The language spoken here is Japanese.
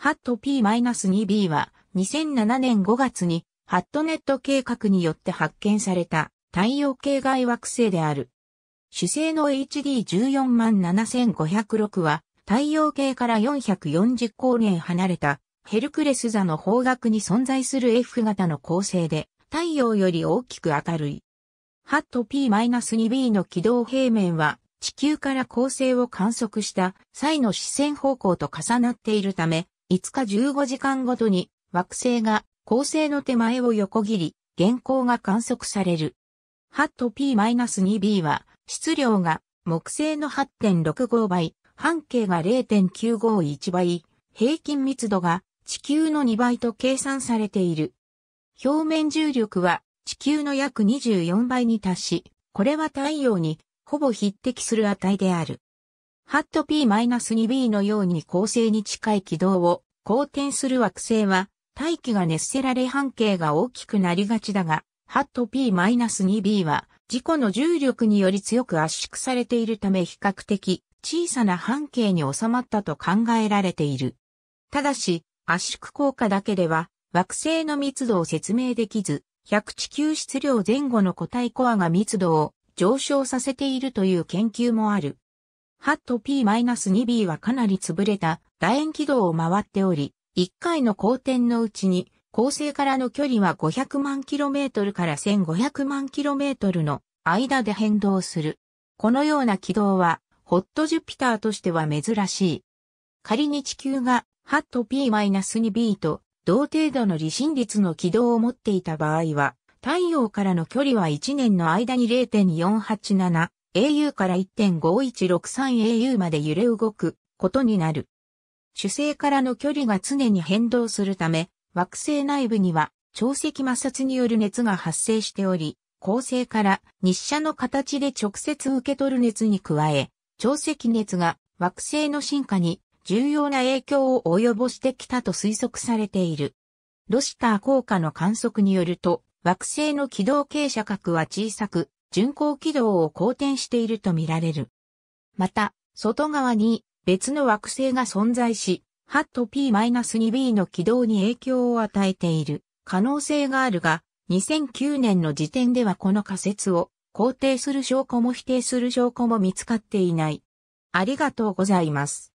ハット P-2B は2007年5月にハットネット計画によって発見された太陽系外惑星である。主星の HD14 万7506は太陽系から440光年離れたヘルクレス座の方角に存在する F 型の構成で太陽より大きく明るい。ハット P-2B の軌道平面は地球から恒星を観測した際の視線方向と重なっているため5日15時間ごとに惑星が恒星の手前を横切り、現行が観測される。ハット P-2b は質量が木星の8.65倍、半径が0.951倍、平均密度が地球の2倍と計算されている。表面重力は地球の約24倍に達し、これは太陽にほぼ匹敵する値である。ハット P-2b のように恒星に近い軌道を公転する惑星は、大気が熱せられ半径が大きくなりがちだが、ハット P-2b は、自己の重力により強く圧縮されているため比較的小さな半径に収まったと考えられている。ただし、圧縮効果だけでは、惑星の密度を説明できず、100地球質量前後の個体コアが密度を上昇させているという研究もある。ハット P-2B はかなり潰れた楕円軌道を回っており、1回の公転のうちに、恒星からの距離は500万 km から1500万 km の間で変動する。このような軌道は、ホットジュピターとしては珍しい。仮に地球が、ハット P-2B と同程度の離心率の軌道を持っていた場合は、太陽からの距離は1年の間に0.487 au から 1.5163au まで揺れ動くことになる。主星からの距離が常に変動するため、惑星内部には潮汐摩擦による熱が発生しており、恒星から日射の形で直接受け取る熱に加え、潮汐熱が惑星の進化に重要な影響を及ぼしてきたと推測されている。ロシター効果の観測によると、惑星の軌道傾斜角は小さく、巡航軌道を好転しているとみられる。また、外側に別の惑星が存在し、ハット P-2b の軌道に影響を与えている可能性があるが、2009年の時点ではこの仮説を肯定する証拠も否定する証拠も見つかっていない。ありがとうございます。